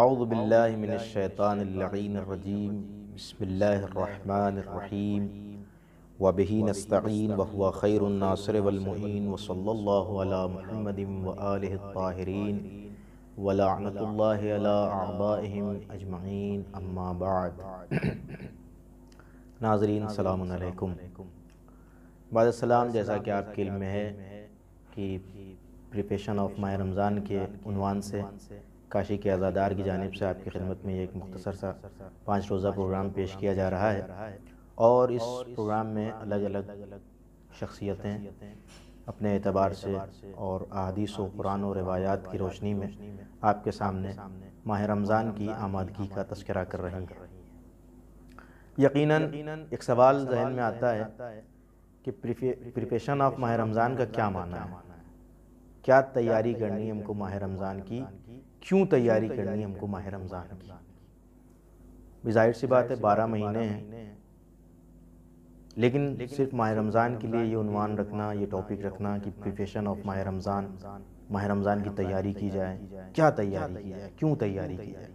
आउबिल्लिनशैतानरजीम बसमीम वबही नस्तीन वहुआ खैरनासर वलमिन वसल्ला महमदिन वालताहरीन वलानतम अजमैन अम्माबाद नाजरीन सलामकुम बाद सलाम जैसा कि आपके इल्म में है कि प्रिपरेशन ऑफ माह रमज़ान के उनवान से काशी के आज़ादार की जानब से आपकी खिदमत में एक मुख्तर सा पाँच रोज़ा प्रोग्राम पेश किया जा रहा है और इस प्रोग्राम में अलग अलग शख्सियतें अपने एतबार से और अदीस व कुरान और रवायात की रोशनी में आपके सामने माह रमज़ान की आमादगी का तस्करा कर रही हैं यकीनन एक सवाल जहन में आता है कि प्रिपेशन ऑफ माह रमज़ान का क्या माना है क्या तैयारी करनी है हमको माह रमज़ान की क्यों तैयारी करनी है हमको माह रमज़ान की जाहिर सी बात है बारह महीने हैं लेकिन सिर्फ माह रमज़ान के लिए ये उनवान रखना ये टॉपिक रखना कि प्रिपरेशन ऑफ माह रमज़ान माह रमज़ान की तैयारी की जाए क्या तैयारी की जाए क्यों तैयारी की जाए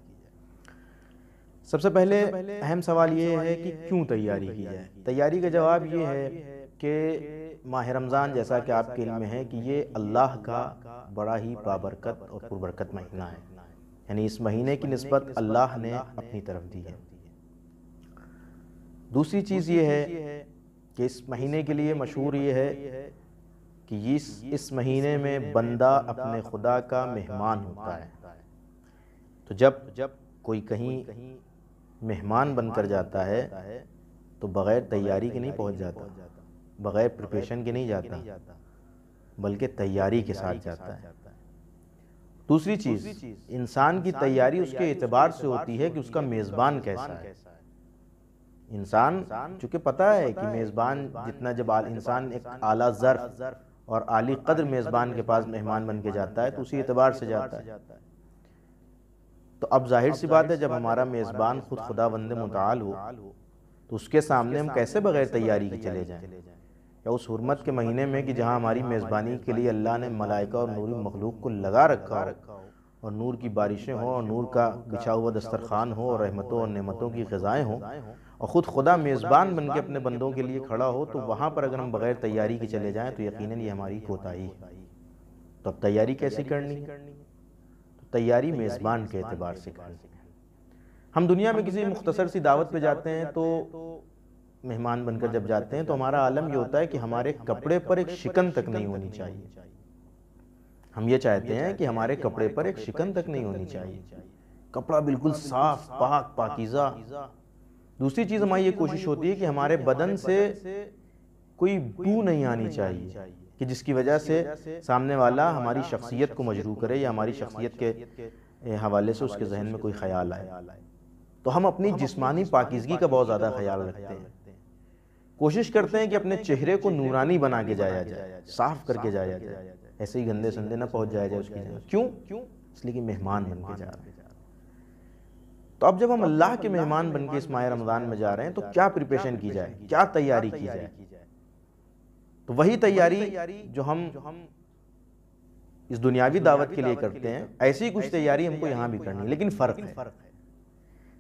सबसे पहले अहम सवाल ये है कि क्यों तैयारी की जाए तैयारी का जवाब ये है कि माह रमज़ान जैसा कि आपके इल्म है कि ये अल्लाह का बड़ा ही बाबरकत और पुरबरकत महीना है यानी इस महीने की नस्बत अल्लाह ने अपनी तरफ दी है दूसरी चीज़ ये है कि इस महीने के लिए मशहूर ये है कि इस इस महीने में बंदा अपने खुदा का मेहमान होता है तो जब तो जब कोई कहीं मेहमान बनकर जाता है तो बग़ैर तो तैयारी के नहीं पहुंच जाता बग़ैर प्रिपरेशन के नहीं जाता बल्कि तैयारी के साथ जाता है दूसरी चीज़ इंसान की तैयारी उसके एतबार से होती है कि उसका मेज़बान कैसा है इंसान चूंकि पता है कि मेज़बान जितना जब इंसान एक आला ज़र्फ और आली कदर मेज़बान के पास मेहमान बन तो के जाता है तो उसी एतबार से जाता है तो अब जाहिर सी बात है जब हमारा मेज़बान खुद खुदा बंद मुताल हो तो उसके सामने हम कैसे बगैर तैयारी के चले जाएँ या उस हरमत के महीने में कि जहाँ हमारी मेज़बानी के लिए अल्लाह ने मलाइका और नूरी मखलूक को लगा रखा हो और नूर की बारिशें हों और नूर का बिछा हुआ दस्तरखान हो और रहमतों और नमतों की ग़ज़ाएँ हों और ख़ुद खुदा मेज़बान बन के अपने बंदों के लिए खड़ा हो तो वहाँ पर अगर हम बग़ैर तैयारी के चले जाएँ तो यकीन ये हमारी कोताही तो अब तैयारी कैसे करनी तो तैयारी मेज़बान के अतबार से करनी हम दुनिया में किसी मुख्तसर सी दावत पे जाते हैं तो मेहमान बनकर जब जाते हैं तो हमारा तो आलम ये होता है कि हमारे कपड़े पर एक शिकन तक नहीं होनी चाहिए हम ये चाहते हैं कि हमारे कपड़े पर एक शिकन तक नहीं होनी चाहिए कपड़ा बिल्कुल साफ पाक पाकिजा दूसरी चीज़ हमारी ये कोशिश होती है कि हमारे बदन से कोई बू नहीं आनी चाहिए कि जिसकी वजह से सामने वाला हमारी शख्सियत को मजरू करे या हमारी शख्सियत के हवाले से उसके जहन में कोई ख्याल आए तो हम अपनी जिस्मानी पाकिजगी का बहुत ज़्यादा ख्याल रखते हैं कोशिश करते हैं कि अपने चेहरे को नूरानी बना के जाया जाए साफ करके जाया जाए ऐसे ही गंदे संदे ना पहुंच जाया जाए उसकी जगह क्यों क्यों इसलिए कि मेहमान बन के जा रहे हैं तो अब जब हम तो अल्लाह के मेहमान बन के इस माह रमज़ान में जा रहे हैं तो क्या प्रिपरेशन की जाए क्या तैयारी की जाए तो वही तो तैयारी जो हम इस दुनियावी दावत के लिए करते हैं ऐसी कुछ तैयारी हमको यहाँ भी करनी है लेकिन फ़र्क है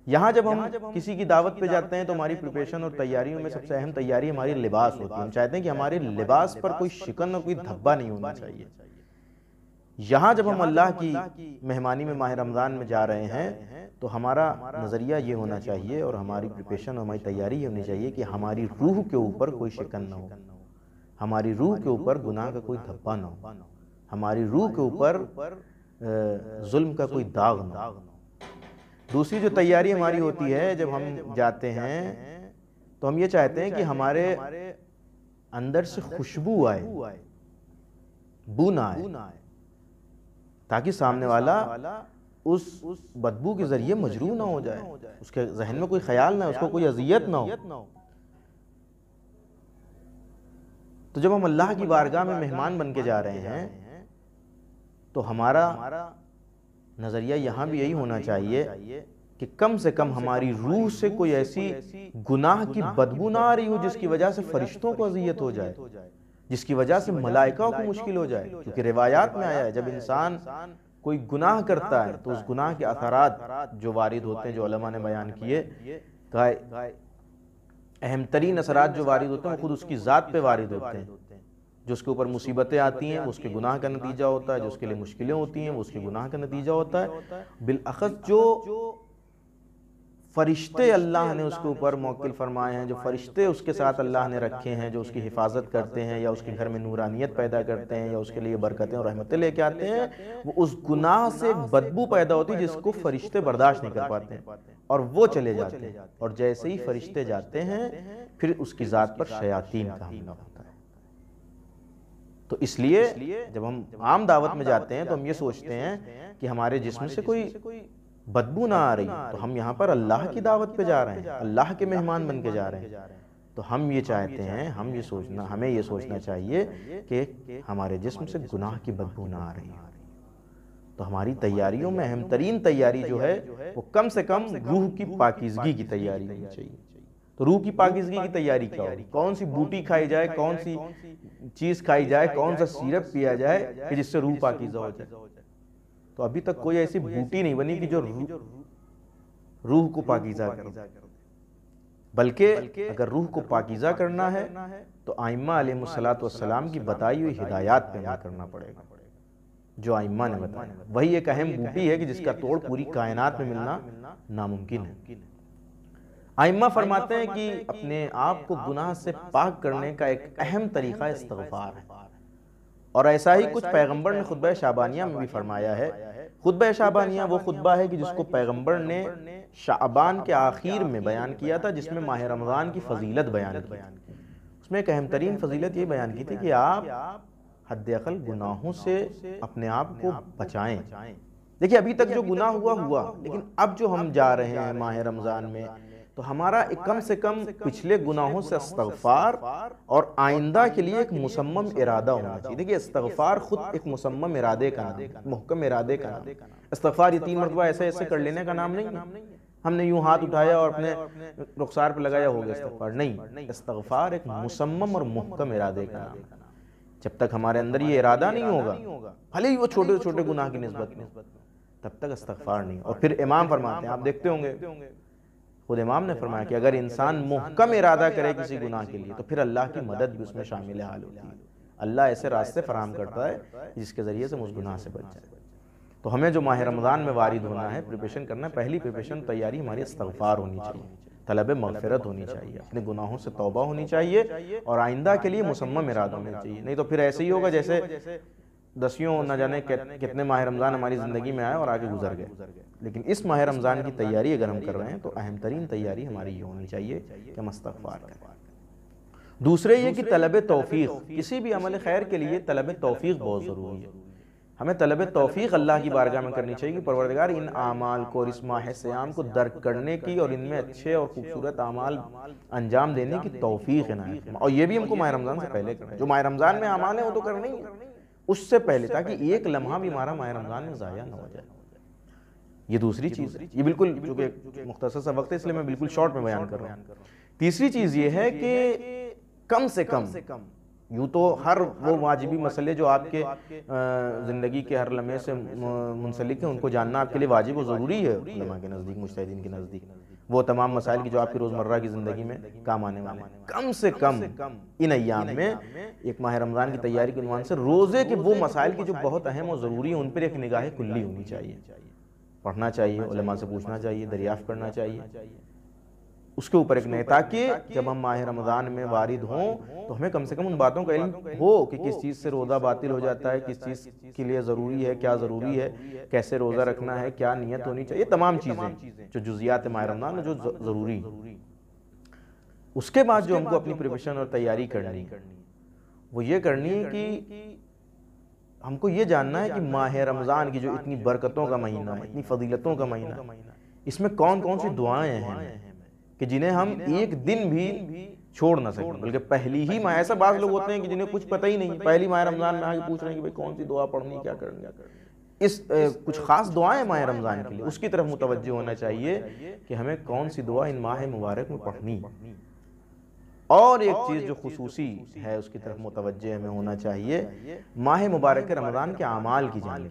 यहाँ जब हम किसी की दावत पे जाते हैं तो हमारी प्रिपरेशन तो और तैयारियों में सबसे अहम तैयारी हमारी लिबास होती है हम चाहते हैं कि हमारे लिबास पर कोई शिकन और कोई धब्बा नहीं होना चाहिए यहाँ जब हम अल्लाह की मेहमानी में माह रमज़ान में जा रहे हैं तो, तो हमारा नज़रिया ये होना चाहिए और हमारी प्रिपरेशन और हमारी तैयारी ये होनी चाहिए कि हमारी रूह के ऊपर कोई शिकन ना हो हमारी रूह के ऊपर गुनाह का कोई धब्बा ना हो हमारी रूह के ऊपर जुल्म का कोई दाग ना हो दूसरी जो तैयारी हमारी होती है जब हम जाते हैं तो हम ये चाहते हैं कि हमारे अंदर से खुशबू आए बू ना आए ताकि सामने वाला उस बदबू के जरिए मजरू ना हो जाए उसके जहन में कोई ख्याल ना उसको कोई अजियत ना हो तो जब हम अल्लाह की बारगाह में मेहमान बन के जा रहे हैं तो हमारा नज़रिया यहाँ भी यही होना चाहिए कि कम से कम हमारी रूह से कोई ऐसी गुनाह की बदबू ना आ रही हो जिसकी वजह से फरिश्तों को अजियत हो जाए जिसकी वजह से मलाइकाओं को मुश्किल हो जाए क्योंकि रिवायात में आया है जब इंसान कोई गुनाह करता है तो उस गुनाह के असरात जो वारिद होते हैं जो ने बयान किए अहम तरीन असरात जो वारिद होते हैं वो खुद उसकी ज़ात पे वारिद होते हैं जो उसके ऊपर मुसीबतें आती हैं उसके गुनाह का नतीजा होता है जो उसके लिए मुश्किलें होती हैं उसके गुनाह का नतीजा होता है बिलअस जो फरिश्ते अल्लाह ने उसके ऊपर मौकिल फरमाए हैं जो फरिश्ते उसके साथ अल्लाह ने रखे हैं जो उसकी हिफाजत करते हैं या उसके घर में नूरानियत पैदा करते हैं या उसके लिए बरकतें और रहमतें लेके आते हैं वो उस गुनाह से एक बदबू पैदा होती है जिसको फरिश्ते बर्दाश्त नहीं कर पाते हैं और वो चले जाते हैं और जैसे ही फरिश्ते जाते हैं फिर उसकी ज़ात पर शयातीन का हमला होता है तो इसलिए जब हम आम दावत में जाते हैं तो हम ये सोचते हैं कि हमारे जिसम से कोई बदबू ना आ रही तो हम यहाँ पर अल्लाह की दावत पे जा रहे हैं अल्लाह के मेहमान बन के जा रहे हैं तो हम ये चाहते हैं हम ये सोचना हमें ये सोचना चाहिए कि हमारे जिसम से गुनाह की बदबू ना आ रही तो, तो हमारी तैयारियों में अहम तरीन तैयारी जो है वो कम से कम रूह की पाकिजगी की तैयारी होनी चाहिए तो रूह की पाकिजगी की तैयारी क्या होगी कौन सी बूटी खाई जाए कौन सी चीज़ खाई जाए कौन सा सिरप पिया जाए कि जिससे रूह पाकिजा हो जाए तो अभी तक तो कोई ऐसी बूटी नहीं बनी कि जो रूह को पाकिजा कर बल्कि अगर रूह को पाकिजा करना है तो आइमा सलाम की बताई हुई हिदायत पर अमल करना पड़ेगा जो आइमा ने बताया वही एक अहम बूटी है कि जिसका तोड़ पूरी कायनात में मिलना नामुमकिन है आइम्मा फरमाते हैं कि अपने आप को गुनाह से पाक करने का एक अहम तरीका इस्तफार है और ऐसा ही कुछ पैगंबर ने खुतब शाबानिया में भी फरमाया है खुतब शाबानिया वो खुतबा है कि जिसको पैगंबर ने शाबान के आखिर में बयान किया था जिसमें माह रमज़ान की फजीलत बयान की उसमें एक अहम तरीन फजीलत ये बयान की थी कि आप हदल गुनाहों से अपने आप को बचाएं देखिए अभी तक जो गुनाह हुआ हुआ लेकिन अब जो हम जा रहे हैं माह रमज़ान में तो हमारा एक कम से कम पिछले गुनाहों से इस्तफार और आइंदा के लिए एक मुसम्मम इरादा होना चाहिए देखिए अस्तगफार खुद एक मुसम्मम इरादे का नाम मुहकम इरादे का नाम अस्तगफार ये तीन मरतबा ऐसे ऐसे कर लेने का नाम नहीं है हमने यूं हाथ उठाया और अपने रुखसार पर लगाया हो गया इस्तगफार नहीं इस्तगफार एक मुसम्मम और मुहकम इरादे का नाम है जब तक हमारे अंदर ये इरादा नहीं होगा भले ही वो छोटे छोटे गुनाह की नस्बत में तब तक अस्तगफार नहीं और फिर इमाम फरमाते हैं आप देखते होंगे खुद इमाम ने फरमाया कि अगर इंसान मुहकम इरादा करे किसी गुनाह के लिए तो फिर अल्लाह की मदद भी उसमें शामिल हाल होती है अल्लाह ऐसे रास्ते फराम करता है जिसके ज़रिए से हम उस गुनाह से बच जाए तो हमें जो माह रमज़ान में वारिद होना है प्रिपरेशन करना है पहली प्रिपरेशन तैयारी हमारी इस्तफ़ार होनी चाहिए तलब मगफरत होनी चाहिए अपने गुनाहों से तौबा होनी चाहिए और आइंदा के लिए मुसम्म इरादा होना चाहिए नहीं तो फिर ऐसे ही होगा जैसे दसियों न जाने कितने माह रमज़ान हमारी ज़िंदगी में आए और आगे गुजर गए लेकिन इस माह रमज़ान की तैयारी अगर हम कर रहे हैं तो अहम तरीन तैयारी हमारी ये होनी चाहिए कि हम करें दूसरे ये कि तलब तोफ़ी किसी भी अमल खैर के लिए तलब तोफ़ी बहुत ज़रूरी है हमें तलब तोफ़ी अल्लाह की बारगाह में करनी चाहिए कि परवरदगार इन आमाल को और इस माह सयाम को दर्क करने की और इनमें अच्छे और खूबसूरत आमाल अंजाम देने की तोफ़ी है ना और ये भी हमको माह रमज़ान से पहले करना जो माह रमज़ान में आमाल है वो तो करना ही है उससे पहले ताकि एक लम्हा भी हमारा माह रमज़ान में ज़ाया ना हो जाए ये दूसरी चीज़ ये बिल्कुल चूँकि मुख्तर सा वक्त है इसलिए मैं बिल्कुल शॉर्ट में बयान कर रहा हूँ तीसरी चीज़ ये है कि कम से कम से कम यूँ तो, तो हर वो वाजिबी मसले जो आपके ज़िंदगी के हर लम्हे से मुंसलिक है उनको जानना आपके लिए वाजिब और ज़रूरी है के नज़दीक मुश्तिन के नज़दीक वो तमाम मसाइल की जो आपकी रोज़मर्रा की ज़िंदगी में काम आने वाले हैं कम से कम इन अयाम में एक माह रमज़ान की तैयारी के नुमान से रोज़े के वो मसाइल की जो बहुत अहम और ज़रूरी है उन पर एक निगाह खुली होनी चाहिए पढ़ना चाहिए उलमा से पूछना चाहिए दरियाफ़ करना चाहिए उसके ऊपर एक नए ताकि जब हम माह रमज़ान में वारिद हों तो हमें कम से कम उन तो बातों का इल्म हो कि किस चीज़ से रोज़ा बातिल हो जाता है किस चीज़ के लिए ज़रूरी है क्या ज़रूरी है कैसे रोज़ा रखना है क्या नीयत होनी चाहिए ये तमाम चीज़ें जो जुजियात माह रमज़ान में जो ज़रूरी उसके बाद जो हमको अपनी प्रिपरेशन और तैयारी करनी वो ये करनी है कि हमको ये जानना है कि माह रमज़ान की जो इतनी बरकतों का महीना है इतनी फजीलतों का महीना इसमें कौन कौन सी दुआएं हैं कि जिन्हें हम एक दिन भी छोड़ ना सकें बल्कि पहली ही माह ऐसा बात लोग होते हैं कि जिन्हें कुछ पता ही नहीं पहली माह रमज़ान में आगे पूछ रहे हैं कि भाई कौन सी दुआ पढ़नी क्या करनी इस ए, कुछ ख़ास दुआएं माह रमज़ान के लिए उसकी तरफ मुतवजह होना चाहिए कि हमें कौन सी दुआ इन माह मुबारक में पढ़नी और एक चीज़ जो खसूसी है उसकी तरफ मुतवजह हमें होना चाहिए माह मुबारक के रमज़ान के अमाल की जानी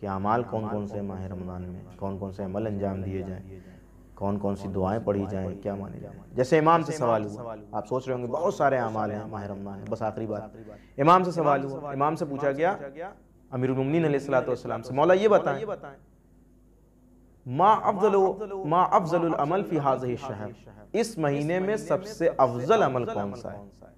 कि अमाल कौन कौन से माह रमज़ान में कौन कौन से अमल अंजाम दिए जाए कौन कौन सी दुआएं पढ़ी जाएं क्या मानी जाए जैसे इमाम से सवाल हुआ आप सोच रहे होंगे बहुत सारे अमाल हैं माह रमान है बस आखिरी बात इमाम से सवाल हुआ इमाम से पूछा गया अमीरमिन सलाम से मौला ये बताएं माँ अफजल माँ अफजल अमल फी हाज शहर इस महीने में सबसे अफजल अमल कौन सा है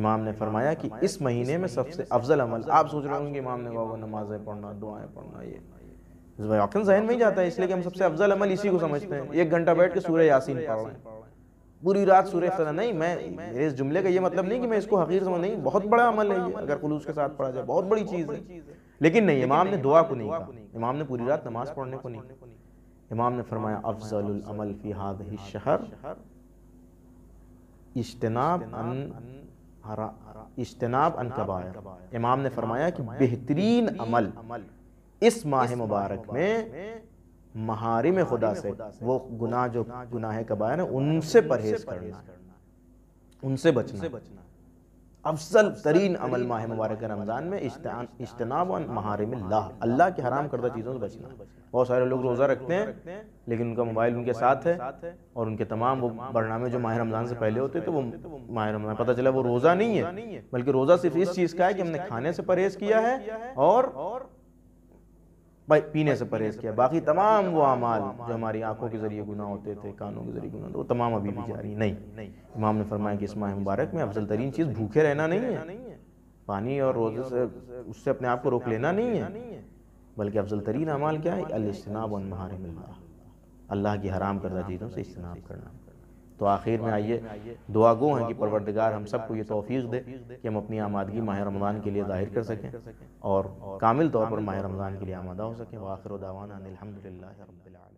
इमाम ने फरमाया कि इस महीने में सबसे अफजल अमल आप सोच रहे होंगे इमाम ने कहा नमाजें पढ़ना दुआएं पढ़ना ये वाकन जहन में जाता है इसलिए कि हम सबसे अफजल अमल इसी को समझते हैं एक घंटा बैठ के सूर्य यासीन पढ़ रहे हैं पूरी रात सूर्य फतना नहीं मैं मेरे इस जुमले का ये मतलब नहीं कि मैं इसको हकीर समझ नहीं बहुत बड़ा अमल है अगर खुलूस के साथ पढ़ा जाए बहुत बड़ी चीज़ है लेकिन नहीं इमाम ने दुआ को नहीं इमाम ने पूरी रात नमाज पढ़ने को नहीं इमाम ने फरमाया अफजल फी शहर इज्तनाब अन इज्तनाब अन कबाया इमाम ने फरमाया कि बेहतरीन अमल इस माह मुबारक में महारी में खुदा से वो गुनाह जो गुनाह कबाया ना उनसे परहेज करना उनसे बचना अफसल तरीन अमल माह मुबारक रमज़ान में इज्तनाब और महारिम अल्लाह के हराम करदा चीज़ों से बचना बहुत सारे लोग रोज़ा रखते हैं लेकिन उनका मोबाइल उनके साथ है और उनके तमाम वो बरनामे जो माह रमज़ान से पहले होते तो वो माह रमज़ान पता चला वो रोज़ा नहीं है बल्कि रोज़ा सिर्फ इस चीज़ का है कि हमने खाने से परहेज़ किया है और पीने से परहेज किया बाकी तमाम वो अमाल जो हमारी आंखों के ज़रिए गुना होते थे कानों के ज़रिए गुना होते वो तमाम अभी भी जारी नहीं इमाम ने फरमाया कि इस माह मुबारक में अफजल तरीन चीज़ भूखे रहना नहीं है पानी और रोज़े से उससे अपने आप को रोक लेना नहीं है बल्कि अफजल तरीन अमाल क्या है अलनाब और महार अल्लाह की हराम करदा चीज़ों से इजनाब करना तो आखिर में आइए दुआगो हैं कि परवरदिगार हम सबको ये तोफ़ीक दे कि हम अपनी आमादगी माह रमज़ान के लिए ज़ाहिर कर सकें और कामिल तौर पर माह रमज़ान के लिए आमादा हो सकें वाखिर दावाना अलहमदिल्ला